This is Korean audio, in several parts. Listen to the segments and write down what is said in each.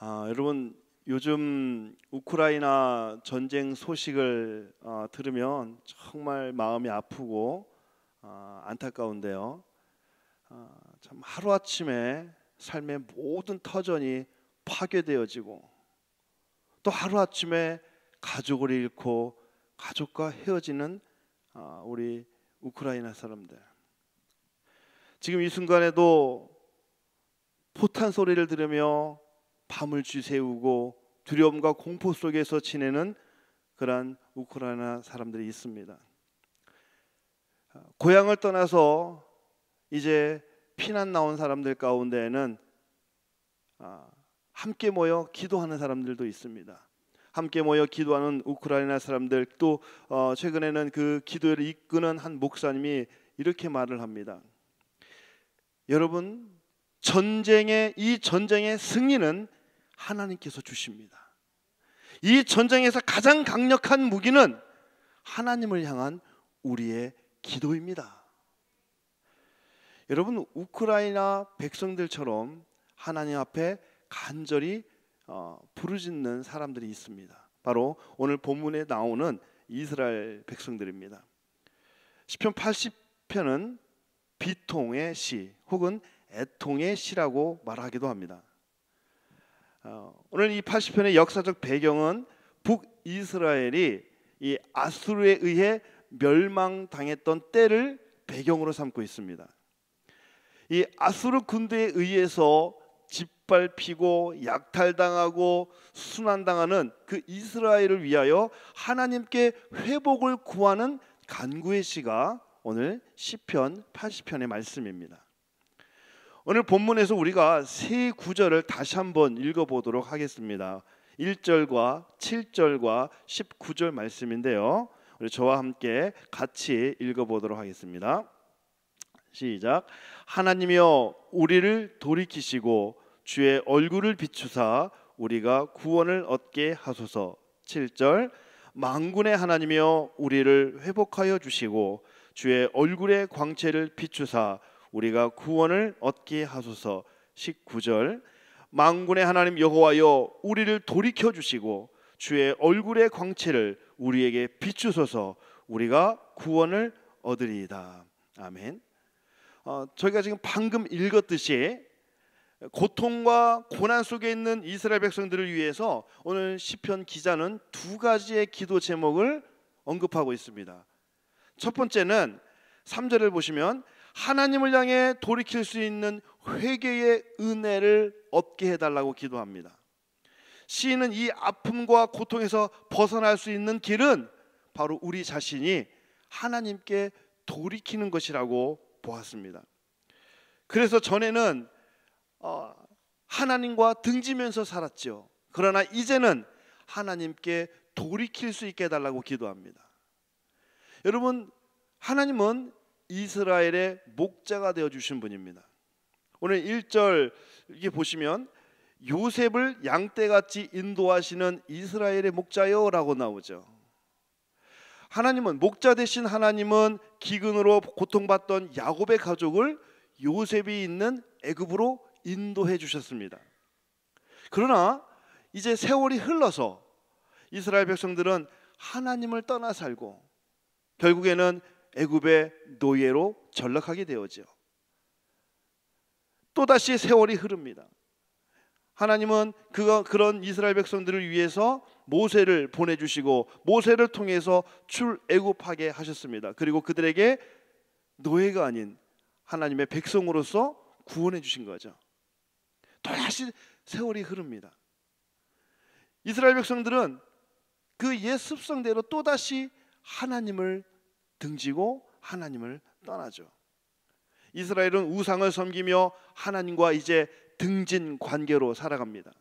아, 여러분 요즘 우크라이나 전쟁 소식을 어, 들으면 정말 마음이 아프고 어, 안타까운데요. 어, 참 하루 아침에 삶의 모든 터전이 파괴되어지고 또 하루 아침에 가족을 잃고 가족과 헤어지는 어, 우리 우크라이나 사람들. 지금 이 순간에도 포탄 소리를 들으며 밤을 쥐세우고 두려움과 공포 속에서 지내는 그러한 우크라이나 사람들이 있습니다. 아, 고향을 떠나서 이제 피난 나온 사람들 가운데에는 아, 함께 모여 기도하는 사람들도 있습니다. 함께 모여 기도하는 우크라이나 사람들 또 어, 최근에는 그 기도를 이끄는 한 목사님이 이렇게 말을 합니다. 여러분 전쟁의 이 전쟁의 승리는 하나님께서 주십니다. 이 전쟁에서 가장 강력한 무기는 하나님을 향한 우리의 기도입니다. 여러분 우크라이나 백성들처럼 하나님 앞에 간절히 어, 부르짖는 사람들이 있습니다. 바로 오늘 본문에 나오는 이스라엘 백성들입니다. 시편 80편은 비통의 시 혹은 애통의 시라고 말하기도 합니다. 어, 오늘 이 80편의 역사적 배경은 북이스라엘이 이 아수르에 의해 멸망당했던 때를 배경으로 삼고 있습니다. 이 아수르 군대에 의해서 짓밟히고 약탈당하고 순환당하는 그 이스라엘을 위하여 하나님께 회복을 구하는 간구의 시가 오늘 시편 80편의 말씀입니다. 오늘 본문에서 우리가 세 구절을 다시 한번 읽어보도록 하겠습니다. 1절과 7절과 19절 말씀인데요. 우리 저와 함께 같이 읽어보도록 하겠습니다. 시작. 하나님여 이 우리를 돌이키시고 주의 얼굴을 비추사 우리가 구원을 얻게 하소서. 7절. 망군의 하나님여 이 우리를 회복하여 주시고 주의 얼굴의 광채를 비추사 우리가 구원을 얻게 하소서 19절 망군의 하나님 여호와여 우리를 돌이켜 주시고 주의 얼굴의 광채를 우리에게 비추소서 우리가 구원을 얻으리이다 아멘 어, 저희가 지금 방금 읽었듯이 고통과 고난 속에 있는 이스라엘 백성들을 위해서 오늘 시편 기자는 두 가지의 기도 제목을 언급하고 있습니다. 첫 번째는 3절을 보시면 하나님을 향해 돌이킬 수 있는 회개의 은혜를 얻게 해달라고 기도합니다. 시인은 이 아픔과 고통에서 벗어날 수 있는 길은 바로 우리 자신이 하나님께 돌이키는 것이라고 보았습니다. 그래서 전에는 어, 하나님과 등지면서 살았죠. 그러나 이제는 하나님께 돌이킬 수 있게 해달라고 기도합니다. 여러분, 하나님은 이스라엘의 목자가 되어 주신 분입니다. 오늘 1절 이게 보시면 요셉을 양떼같이 인도하시는 이스라엘의 목자요라고 나오죠. 하나님은 목자 대신 하나님은 기근으로 고통받던 야곱의 가족을 요셉이 있는 애굽으로 인도해 주셨습니다. 그러나 이제 세월이 흘러서 이스라엘 백성들은 하나님을 떠나 살고 결국에는 애굽의 노예로 전락하게 되었죠. 또다시 세월이 흐릅니다. 하나님은 그 그런 이스라엘 백성들을 위해서 모세를 보내 주시고 모세를 통해서 출애굽하게 하셨습니다. 그리고 그들에게 노예가 아닌 하나님의 백성으로서 구원해 주신 거죠. 또다시 세월이 흐릅니다. 이스라엘 백성들은 그 옛 습성대로 또다시 하나님을 등지고 하나님을 떠나죠. 이스라엘은 우상을 섬기며 하나님과 이제 등진 관계로 살아갑니다.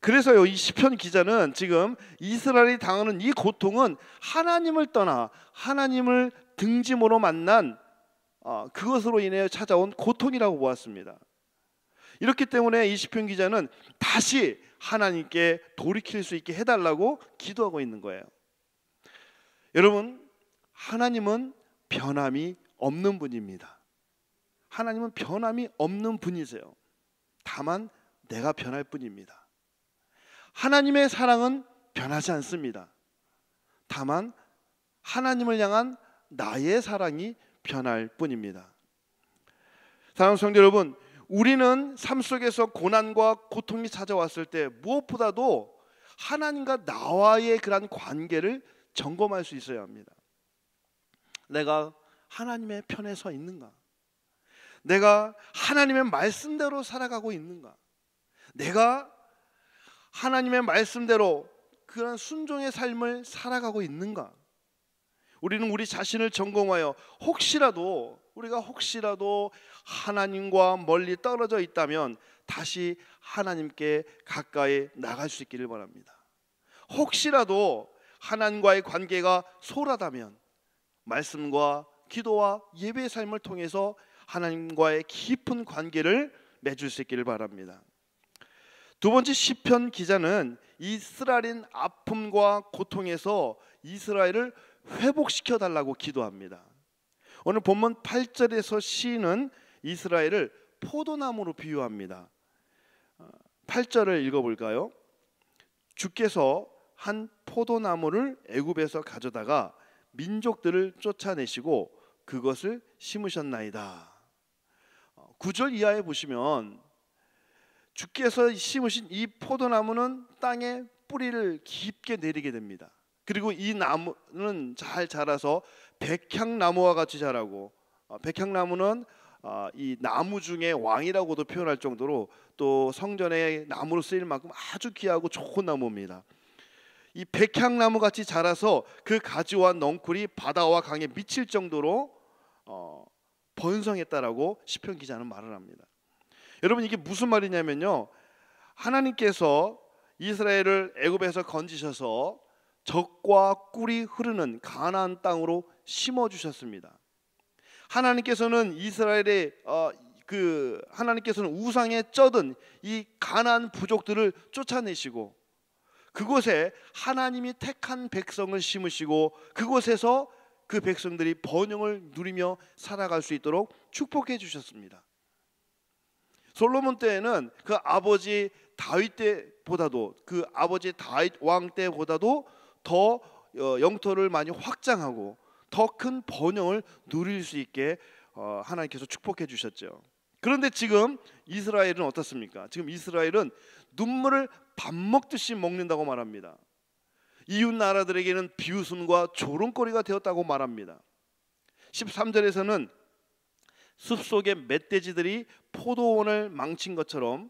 그래서요 이 시편 기자는 지금 이스라엘이 당하는 이 고통은 하나님을 떠나 하나님을 등짐으로 만난 어, 그것으로 인해 찾아온 고통이라고 보았습니다. 이렇기 때문에 이 시편 기자는 다시 하나님께 돌이킬 수 있게 해달라고 기도하고 있는 거예요. 여러분 하나님은 변함이 없는 분입니다. 하나님은 변함이 없는 분이세요. 다만 내가 변할 뿐입니다. 하나님의 사랑은 변하지 않습니다. 다만 하나님을 향한 나의 사랑이 변할 뿐입니다. 사랑 성도 여러분, 우리는 삶 속에서 고난과 고통이 찾아왔을 때 무엇보다도 하나님과 나와의 그러한 관계를 점검할 수 있어야 합니다. 내가 하나님의 편에 서 있는가? 내가 하나님의 말씀대로 살아가고 있는가? 내가 하나님의 말씀대로 그런 순종의 삶을 살아가고 있는가? 우리는 우리 자신을 점검하여 혹시라도 우리가 혹시라도 하나님과 멀리 떨어져 있다면 다시 하나님께 가까이 나갈 수 있기를 바랍니다. 혹시라도 하나님과의 관계가 소홀하다면 말씀과 기도와 예배 의 삶을 통해서 하나님과의 깊은 관계를 맺을 수 있기를 바랍니다. 두 번째 시편 기자는 이스라엘인 아픔과 고통에서 이스라엘을 회복시켜 달라고 기도합니다. 오늘 본문 8절에서 시인은 이스라엘을 포도나무로 비유합니다. 8절을 읽어 볼까요? 주께서 한 포도나무를 애굽에서 가져다가 민족들을 쫓아내시고 그것을 심으셨나이다. 9절 어, 이하에 보시면 주께서 심으신 이 포도나무는 땅에 뿌리를 깊게 내리게 됩니다. 그리고 이 나무는 잘 자라서 백향나무와 같이 자라고 어, 백향나무는 어, 이 나무 중에 왕이라고도 표현할 정도로 또 성전의 나무로 쓰일 만큼 아주 귀하고 좋은 나무입니다. 이 백향나무 같이 자라서 그 가지와 넝쿨이 바다와 강에 미칠 정도로 어, 번성했다라고 시편 기자는 말을 합니다. 여러분 이게 무슨 말이냐면요. 하나님께서 이스라엘을 애굽에서 건지셔서 적과 꿀이 흐르는 가나안 땅으로 심어 주셨습니다. 하나님께서는 이스라엘의 어, 그 하나님께서는 우상에 쩌든 이가나 부족들을 쫓아내시고 그곳에 하나님이 택한 백성을 심으시고 그곳에서 그 백성들이 번영을 누리며 살아갈 수 있도록 축복해 주셨습니다. 솔로몬 때에는 그 아버지 다윗 때보다도 그 아버지 다윗 왕 때보다도 더 어, 영토를 많이 확장하고 더 큰 번영을 누릴 수 있게 어, 하나님께서 축복해 주셨죠. 그런데 지금 이스라엘은 어떻습니까? 지금 이스라엘은 눈물을 밥 먹듯이 먹는다고 말합니다. 이웃 나라들에게는 비웃음과 조롱거리가 되었다고 말합니다. 13절에서는 숲속의 멧돼지들이 포도원을 망친 것처럼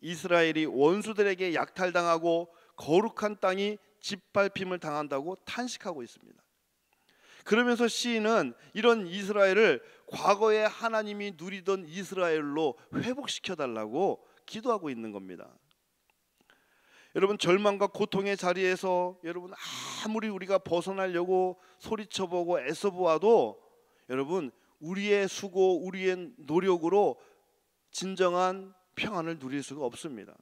이스라엘이 원수들에게 약탈당하고 거룩한 땅이 짓밟힘을 당한다고 탄식하고 있습니다. 그러면서 시인은 이런 이스라엘을 과거에 하나님이 누리던 이스라엘로 회복시켜 달라고 기도하고 있는 겁니다. 여러분 절망과 고통의 자리에서 여러분 아무리 우리가 벗어나려고 소리쳐보고 애써보아도 여러분 우리의 수고 우리의 노력으로 진정한 평안을 누릴 수가 없습니다.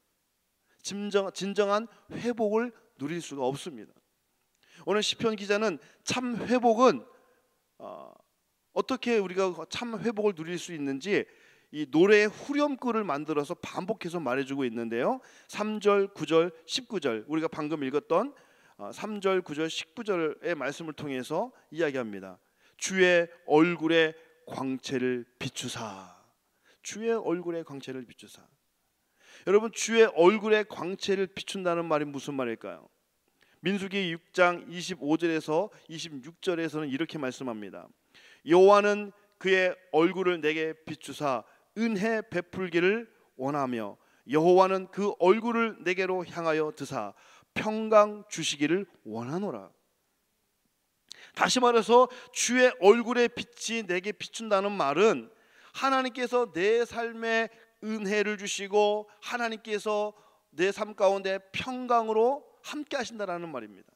진정, 진정한 회복을 누릴 수가 없습니다. 오늘 시편 기자는 참 회복은 어, 떻게 우리가 참 회복을 누릴 수 있는지 이 노래의 후렴구를 만들어서 반복해서 말해주고 있는데요. 3절, 9절, 19절 우리가 방금 읽었던 3절, 어, 9절, 19절의 말씀을 통해서 이야기합니다. 주의 얼굴에 광채를 비추사. 주의 얼굴에 광채를 비추사. 여러분 주의 얼굴에 광채를 비춘다는 말이 무슨 말일까요? 민수기 6장 25절에서 26절에서는 이렇게 말씀합니다. 여호와는 그의 얼굴을 내게 비추사 은혜 베풀기를 원하며 여호와는 그 얼굴을 내게로 향하여 드사 평강 주시기를 원하노라. 다시 말해서 주의 얼굴의 빛이 내게 비춘다는 말은 하나님께서 내 삶에 은혜를 주시고 하나님께서 내 삶 가운데 평강으로 함께 하신다라는 말입니다.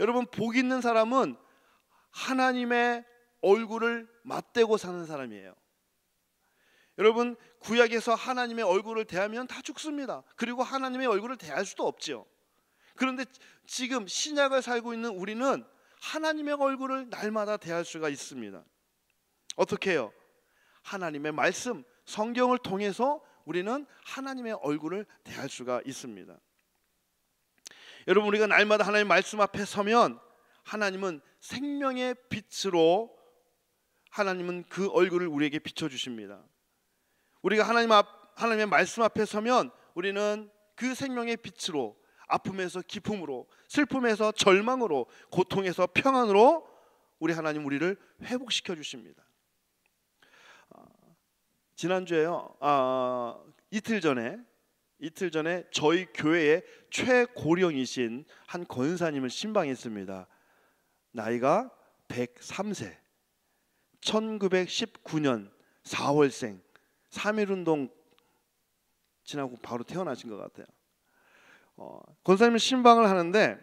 여러분 복 있는 사람은 하나님의 얼굴을 맞대고 사는 사람이에요. 여러분 구약에서 하나님의 얼굴을 대하면 다 죽습니다. 그리고 하나님의 얼굴을 대할 수도 없지요. 그런데 지금 신약을 살고 있는 우리는 하나님의 얼굴을 날마다 대할 수가 있습니다. 어떻게 해요? 하나님의 말씀, 성경을 통해서 우리는 하나님의 얼굴을 대할 수가 있습니다. 여러분 우리가 날마다 하나님 말씀 앞에 서면 하나님은 생명의 빛으로 하나님은 그 얼굴을 우리에게 비춰 주십니다. 우리가 하나님 앞 하나님의 말씀 앞에 서면 우리는 그 생명의 빛으로 아픔에서 기쁨으로 슬픔에서 절망으로 고통에서 평안으로 우리 하나님 우리를 회복시켜 주십니다. 아, 지난주에요. 아, 이틀 전에 이틀 전에 저희 교회의 최고령이신 한 권사님을 신방했습니다. 나이가 103세. 1919년 4월생 3.1운동 지나고 바로 태어나신 것 같아요. 어, 권사님을 신방을 하는데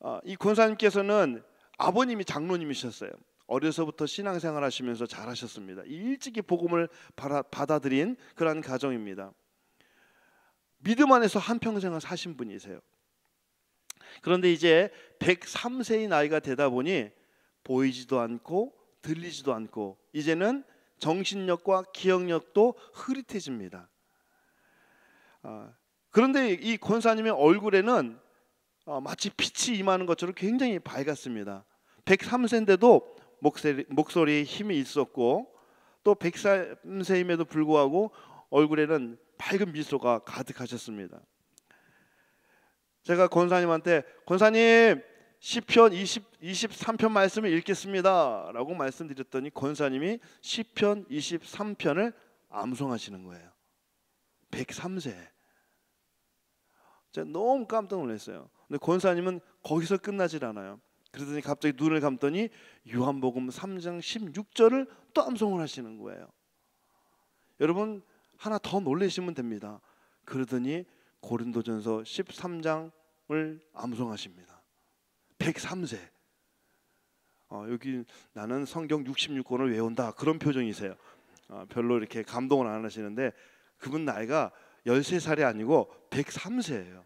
어, 이 권사님께서는 아버님이 장로님이셨어요. 어려서부터 신앙생활 하시면서 잘하셨습니다. 일찍이 복음을 받아, 받아들인 그러 가정입니다. 믿음 안에서 한평생을 사신 분이세요. 그런데 이제 103세의 나이가 되다 보니 보이지도 않고 들리지도 않고 이제는 정신력과 기억력도 흐릿해집니다. 어, 그런데 이 권사님의 얼굴에는 어, 마치 빛이 임하는 것처럼 굉장히 밝았습니다. 103세인데도 목소리, 목소리에 힘이 있었고 또 103세임에도 불구하고 얼굴에는 밝은 미소가 가득하셨습니다. 제가 권사님한테 권사님 시편 20 23편 말씀을 읽겠습니다라고 말씀드렸더니 권사님이 시편 23편을 암송하시는 거예요. 103세. 제가 너무 깜짝 놀랐어요. 근데 권사님은 거기서 끝나질 않아요. 그러더니 갑자기 눈을 감더니 요한복음 3장 16절을 또 암송을 하시는 거예요. 여러분 하나 더 놀래시면 됩니다. 그러더니 고린도전서 13장을 암송하십니다. 103세. 어, 여기 나는 성경 66권을 외운다 그런 표정이세요. 어, 별로 이렇게 감동을 안 하시는데 그분 나이가 13살이 아니고 103세예요.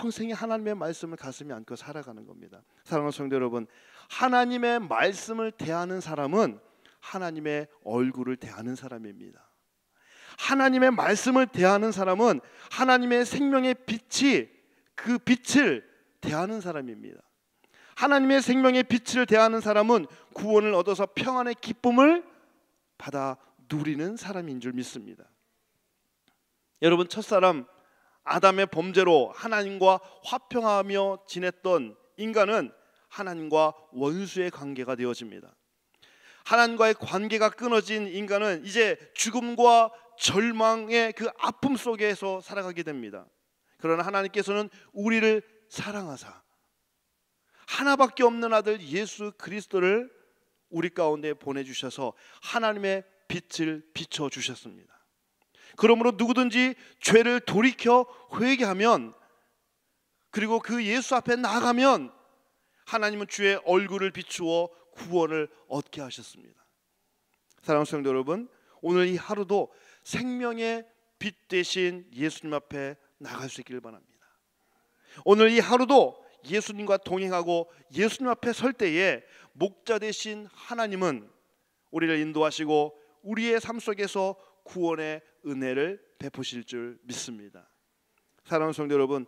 평생에 하나님의 말씀을 가슴에 안고 살아가는 겁니다. 사랑하는 성도 여러분, 하나님의 말씀을 대하는 사람은 하나님의 얼굴을 대하는 사람입니다. 하나님의 말씀을 대하는 사람은 하나님의 생명의 빛이 그 빛을 대하는 사람입니다. 하나님의 생명의 빛을 대하는 사람은 구원을 얻어서 평안의 기쁨을 받아 누리는 사람인 줄 믿습니다. 여러분 첫사람 아담의 범죄로 하나님과 화평하며 지냈던 인간은 하나님과 원수의 관계가 되어집니다. 하나님과의 관계가 끊어진 인간은 이제 죽음과 절망의 그 아픔 속에서 살아가게 됩니다. 그러나 하나님께서는 우리를 사랑하사 하나밖에 없는 아들 예수 그리스도를 우리 가운데 보내주셔서 하나님의 빛을 비춰 주셨습니다. 그러므로 누구든지 죄를 돌이켜 회개하면 그리고 그 예수 앞에 나아가면 하나님은 주의 얼굴을 비추어 구원을 얻게 하셨습니다. 사랑하는 성도 여러분, 오늘 이 하루도 생명의 빛 대신 예수님 앞에 나갈 수 있기를 바랍니다. 오늘 이 하루도 예수님과 동행하고 예수님 앞에 설 때에 목자 대신 하나님은 우리를 인도하시고 우리의 삶 속에서 구원의 은혜를 베푸실 줄 믿습니다. 사랑하는 성도 여러분,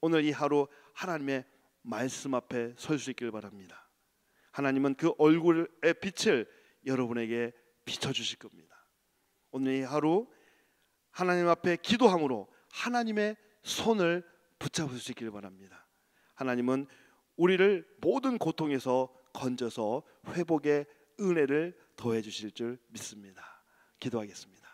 오늘 이 하루 하나님의 말씀 앞에 설 수 있기를 바랍니다. 하나님은 그 얼굴의 빛을 여러분에게 비춰 주실 겁니다. 오늘 이 하루 하나님 앞에 기도함으로 하나님의 손을 붙잡을 수 있기를 바랍니다. 하나님은 우리를 모든 고통에서 건져서 회복의 은혜를 더해 주실 줄 믿습니다. 기도하겠습니다.